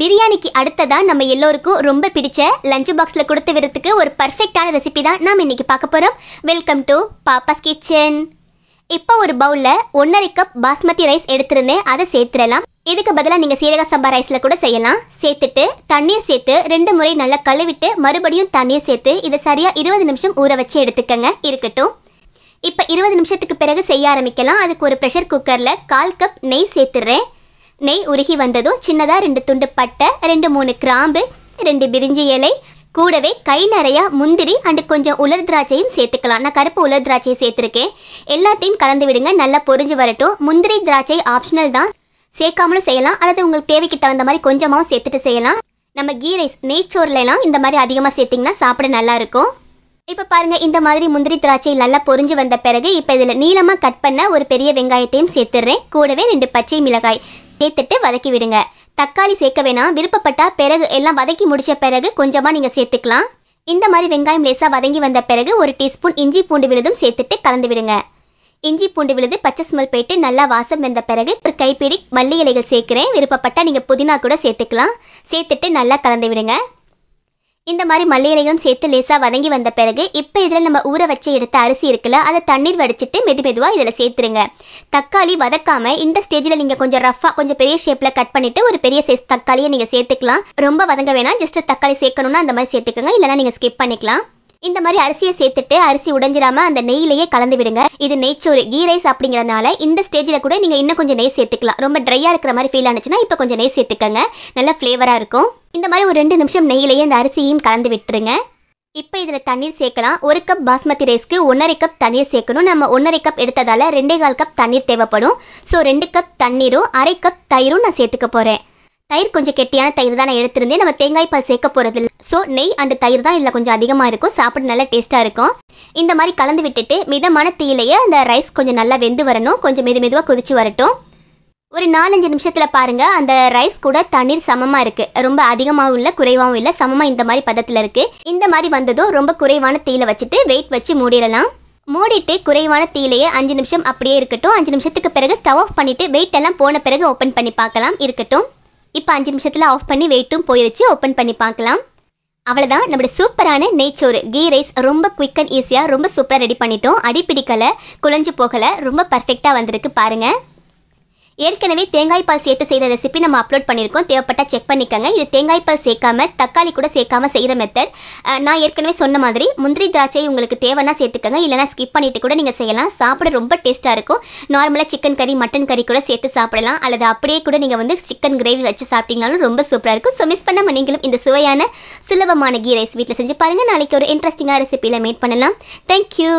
பிரியாணிக்கு அடுத்ததா நம்ம எல்லோருக்கும் ரொம்ப பிடிச்ச லஞ்ச் பாக்ஸில் கொடுத்து விடுறதுக்கு ஒரு பர்ஃபெக்டான ரெசிபி தான் நாம் இன்னைக்கு பார்க்க போகிறோம் வெல்கம் டு பாப்பாஸ் கிச்சன் இப்போ ஒரு பவுலில் ஒன்றரை கப் பாஸ்மதி ரைஸ் எடுத்துருந்தேன் அதை சேர்த்துடலாம் இதுக்கு பதிலாக நீங்கள் சீரக சம்பா ரைஸில் கூட செய்யலாம் சேர்த்துட்டு தண்ணீர் சேர்த்து ரெண்டு முறை நல்லா கழுவிட்டு மறுபடியும் தண்ணீர் சேர்த்து இதை சரியாக இருபது நிமிஷம் ஊற வச்சு எடுத்துக்கங்க இருக்கட்டும் இப்போ இருபது நிமிஷத்துக்கு பிறகு செய்ய ஆரம்பிக்கலாம் அதுக்கு ஒரு ப்ரெஷர் குக்கரில் கால் கப் நெய் சேர்த்துடுறேன் நெய் உருகி வந்ததும் சின்னதாக ரெண்டு துண்டு பட்டை ரெண்டு மூணு கிராம்பு ரெண்டு பிரிஞ்சி இலை கூடவே கை நிறையா முந்திரி அண்டு கொஞ்சம் உலர் திராட்சையும் சேர்த்துக்கலாம் நான் கருப்பு உலர் திராட்சையை சேர்த்துருக்கேன் எல்லாத்தையும் கலந்து விடுங்க நல்லா பொறிஞ்சு வரட்டும் முந்திரி திராட்சை ஆப்ஷனல் தான் சேர்க்காமலும் செய்யலாம் அல்லது உங்களுக்கு தேவைக்கு தகுந்த மாதிரி கொஞ்சமாகவும் சேர்த்துட்டு செய்யலாம் நம்ம கீ ரைஸ் நெய்ச்சோறுலாம் இந்த மாதிரி அதிகமாக சேர்த்திங்கன்னா சாப்பிட நல்லாயிருக்கும் இப்போ பாருங்கள் இந்த மாதிரி முந்திரி திராட்சை நல்லா பொறிஞ்சு வந்த பிறகு இப்போ இதில் நீளமாக கட் பண்ண ஒரு பெரிய வெங்காயத்தையும் சேர்த்துடுறேன் கூடவே ரெண்டு பச்சை மிளகாய் சேர்த்துட்டு வதக்கி விடுங்க தக்காளி சேர்க்க வேணாம் விருப்பப்பட்டா பிறகு எல்லாம் வதக்கி முடிச்ச பிறகு கொஞ்சமா நீங்க சேர்த்துக்கலாம் இந்த மாதிரி வெங்காயம் லேசா வதங்கி வந்த பிறகு ஒரு டீஸ்பூன் இஞ்சி பூண்டு விழுதும் சேர்த்துட்டு கலந்து விடுங்க இஞ்சி பூண்டு விழுது பச்சை ஸ்மெல் போயிட்டு நல்லா வாசம் வந்த பிறகு ஒரு கைப்பிடி மல்லி இலைகள் சேர்க்கிறேன் விருப்பப்பட்டா நீங்க புதினா கூட சேர்த்துக்கலாம் சேர்த்துட்டு நல்லா கலந்து விடுங்க இந்த மாதிரி மல்லிகளையும் சேர்த்து லேசாக வதங்கி வந்த பிறகு இப்போ இதில் நம்ம ஊற வச்சு எடுத்த அரிசி இருக்குல்ல அதை தண்ணீர் வடிச்சிட்டு மெது மெதுவாக இதில் சேர்த்துருங்க தக்காளி வதக்காம இந்த ஸ்டேஜில் நீங்கள் கொஞ்சம் ரஃபாக கொஞ்சம் பெரிய ஷேப்பில் கட் பண்ணிவிட்டு ஒரு பெரிய சைஸ் தக்காளியை நீங்கள் சேர்த்துக்கலாம் ரொம்ப வதங்க வேணாம் ஜஸ்ட் தக்காளி சேர்க்கணும்னா அந்த மாதிரி சேர்த்துக்கோங்க இல்லைனா நீங்கள் ஸ்கிப் பண்ணிக்கலாம் இந்த மாதிரி அரிசியை சேர்த்துட்டு அரிசி உடைஞ்சிடாம அந்த நெய்யிலேயே கலந்து விடுங்க இது நெய்ச்சோறு கீ ரைஸ் அப்படிங்கிறனால இந்த ஸ்டேஜில் கூட நீங்கள் இன்னும் கொஞ்சம் நெய் சேர்த்துக்கலாம் ரொம்ப ட்ரையாக இருக்கிற மாதிரி ஃபீல் ஆனிச்சுன்னா இப்போ கொஞ்சம் நெய் சேர்த்துக்கங்க நல்ல ஃப்ளேவராக இருக்கும் இந்த மாதிரி ஒரு ரெண்டு நிமிஷம் நெய்யிலேயே இந்த அரிசியும் கலந்து விட்டுருங்க இப்போ இதில் தண்ணீர் சேர்க்கலாம் ஒரு கப் பாஸ்மதி ரைஸ்க்கு ஒன்றரை கப் தண்ணீர் சேர்க்கணும் நம்ம ஒன்றரை கப் எடுத்ததால் ரெண்டே கால் கப் தண்ணீர் தேவைப்படும் ஸோ ரெண்டு கப் தண்ணீரும் அரை கப் தயிரும் நான் சேர்த்துக்க போகிறேன் தயிர் கொஞ்சம் கெட்டியான தயிர் தான் நான் எடுத்திருந்தேன் நம்ம தேங்காய் பால் சேர்க்க போகிறது இல்லை ஸோ நெய் அண்ட் தயிர் தான் இதில் கொஞ்சம் அதிகமாக இருக்கும் சாப்பிட நல்லா டேஸ்ட்டாக இருக்கும் இந்த மாதிரி கலந்து விட்டுட்டு மிதமான தீயிலேயே அந்த ரைஸ் கொஞ்சம் நல்லா வெந்து வரணும் கொஞ்சம் மெது மெதுவாக கொதிச்சு வரட்டும் ஒரு நாலஞ்சு நிமிஷத்தில் பாருங்கள் அந்த ரைஸ் கூட தண்ணீர் சமமாக இருக்குது ரொம்ப அதிகமாகவும் இல்லை குறைவாகவும் இல்லை சமமாக இந்த மாதிரி பதத்தில் இருக்குது இந்த மாதிரி வந்ததும் ரொம்ப குறைவான தீயில வச்சுட்டு வெயிட் வச்சு மூடிடலாம் மூடிட்டு குறைவான தீலையே அஞ்சு நிமிஷம் அப்படியே இருக்கட்டும் அஞ்சு நிமிஷத்துக்கு பிறகு ஸ்டவ் ஆஃப் பண்ணிவிட்டு வெயிட் எல்லாம் போன பிறகு ஓப்பன் பண்ணி பார்க்கலாம் இருக்கட்டும் இப்போ அஞ்சு நிமிஷத்தில் ஆஃப் பண்ணி வெயிட்டும் போயிடுச்சு ஓப்பன் பண்ணி பார்க்கலாம் அவ்வளோதான் நம்மளோட சூப்பரான நெய்ச்சோறு கீ ரைஸ் ரொம்ப குயிக் அண்ட் ஈஸியாக ரொம்ப சூப்பராக ரெடி பண்ணிட்டோம் அடிப்பிடிக்கலை குழஞ்சு போகலை ரொம்ப பர்ஃபெக்டாக வந்திருக்கு பாருங்கள் ஏற்கனவே தேங்காய் பால் சேர்த்து செய்கிற ரெசிபி நம்ம அப்லோட் பண்ணியிருக்கோம் தேவைப்பட்டால் செக் பண்ணிக்கோங்க இது தேங்காய் பால் சேர்க்காம தக்காளி கூட சேர்க்காம செய்கிற மெத்தட் நான் ஏற்கனவே சொன்ன மாதிரி முந்திரி திராட்சை உங்களுக்கு தேவைன்னா சேர்த்துக்கோங்க இல்லைனா ஸ்கிப் பண்ணிட்டு கூட நீங்கள் செய்யலாம் சாப்பிட ரொம்ப டேஸ்ட்டாக இருக்கும் நார்மலாக சிக்கன் கறி மட்டன் கறி கூட சேர்த்து சாப்பிடலாம் அல்லது அப்படியே கூட நீங்கள் வந்து சிக்கன் கிரேவி வச்சு சாப்பிட்டீங்கனாலும் ரொம்ப சூப்பராக இருக்கும் ஸோ மிஸ் பண்ணாமல் நீங்களும் இந்த சுவையான சுலபமான கீ ரைஸ் வீட்டில் செஞ்சு பாருங்கள் நாளைக்கு ஒரு இன்ட்ரெஸ்டிங்காக ரெசிபியில் மேட் பண்ணலாம் தேங்க்யூ